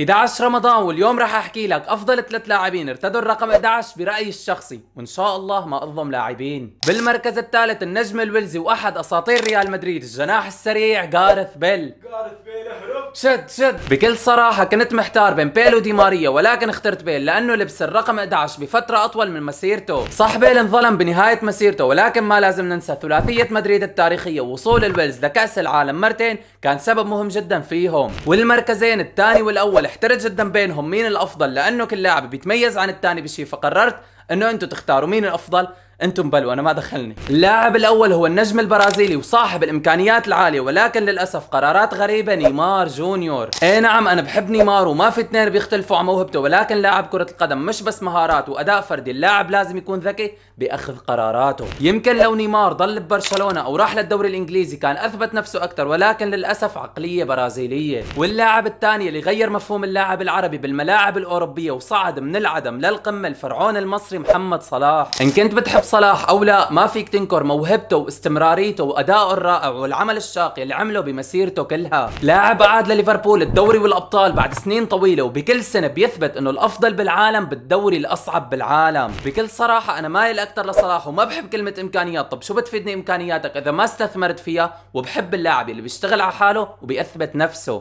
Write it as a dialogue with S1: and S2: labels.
S1: 11 رمضان واليوم راح احكي لك افضل ثلاث لاعبين ارتدوا الرقم 11 برايي الشخصي وان شاء الله ما اظلم لاعبين بالمركز الثالث النجم الويلزي واحد اساطير ريال مدريد الجناح السريع جارث بيل جارث شد شد بكل صراحة كنت محتار بين بيل ودي ماريا ولكن اخترت بيل لأنه لبس الرقم 11 بفترة أطول من مسيرته صح بيل انظلم بنهاية مسيرته ولكن ما لازم ننسى ثلاثية مدريد التاريخية ووصول الويلز لكأس العالم مرتين كان سبب مهم جدا فيهم والمركزين الثاني والأول احترت جدا بينهم مين الأفضل لأنه كل لاعب بيتميز عن الثاني بشي فقررت انه انتم تختاروا مين الافضل انتم بلوا انا ما دخلني اللاعب الاول هو النجم البرازيلي وصاحب الامكانيات العاليه ولكن للاسف قرارات غريبه نيمار جونيور اي نعم انا بحب نيمار وما في اثنين بيختلفوا على موهبته ولكن لاعب كره القدم مش بس مهارات واداء فردي اللاعب لازم يكون ذكي باخذ قراراته يمكن لو نيمار ضل ببرشلونه او راح للدوري الانجليزي كان اثبت نفسه اكثر ولكن للاسف عقليه برازيليه واللاعب الثاني اللي غير مفهوم اللاعب العربي بالملاعب الاوروبيه وصعد من العدم للقمه الفرعون المصري محمد صلاح ان كنت بتحب صلاح او لا ما فيك تنكر موهبته واستمراريته وادائه الرائع والعمل الشاق اللي عمله بمسيرته كلها لاعب عاد لليفربول الدوري والابطال بعد سنين طويله وبكل سنه بيثبت انه الافضل بالعالم بالدوري الاصعب بالعالم بكل صراحه انا مايل اكثر لصلاح وما بحب كلمه امكانيات طب شو بتفيدني امكانياتك اذا ما استثمرت فيها وبحب اللاعب اللي بيشتغل على حاله وبيثبت نفسه